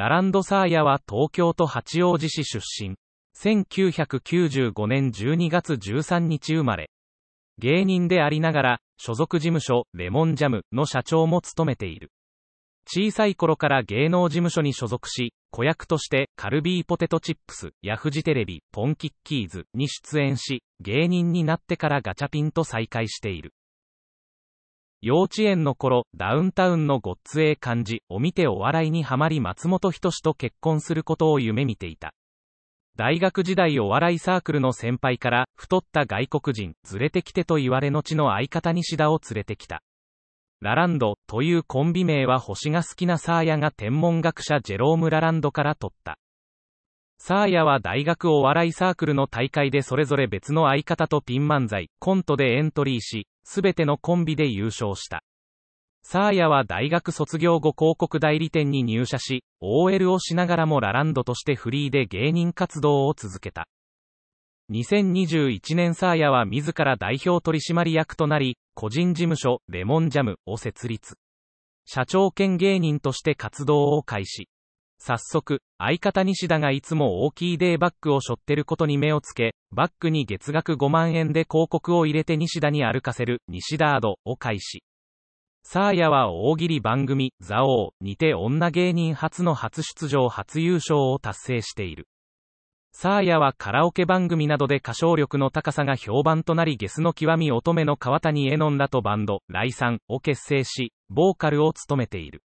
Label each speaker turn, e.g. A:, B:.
A: ラランド・サーヤは東京都八王子市出身。1995年12月13日生まれ。芸人でありながら、所属事務所、レモンジャムの社長も務めている。小さい頃から芸能事務所に所属し、子役としてカルビーポテトチップスヤフジテレビ、ポンキッキーズに出演し、芸人になってからガチャピンと再会している。幼稚園の頃、ダウンタウンのごっつええ感じを見てお笑いにはまり松本人志と結婚することを夢見ていた。大学時代お笑いサークルの先輩から、太った外国人、ずれてきてと言われ後の相方西田を連れてきた。ラランドというコンビ名は星が好きなサーヤが天文学者ジェローム・ラランドから取った。サーヤは大学お笑いサークルの大会でそれぞれ別の相方とピン漫才、コントでエントリーし、すべてのコンビで優勝した。サーヤは大学卒業後広告代理店に入社し、OL をしながらもラランドとしてフリーで芸人活動を続けた。2021年サーヤは自ら代表取締役となり、個人事務所、レモンジャムを設立。社長兼芸人として活動を開始。早速、相方西田がいつも大きいデーバッグを背負ってることに目をつけ、バッグに月額5万円で広告を入れて西田に歩かせる、西田アドを開始。サーヤは大喜利番組、ザオーにて女芸人初の初出場初優勝を達成している。サーヤはカラオケ番組などで歌唱力の高さが評判となりゲスの極み乙女の川谷絵音らとバンド、ライサンを結成し、ボーカルを務めている。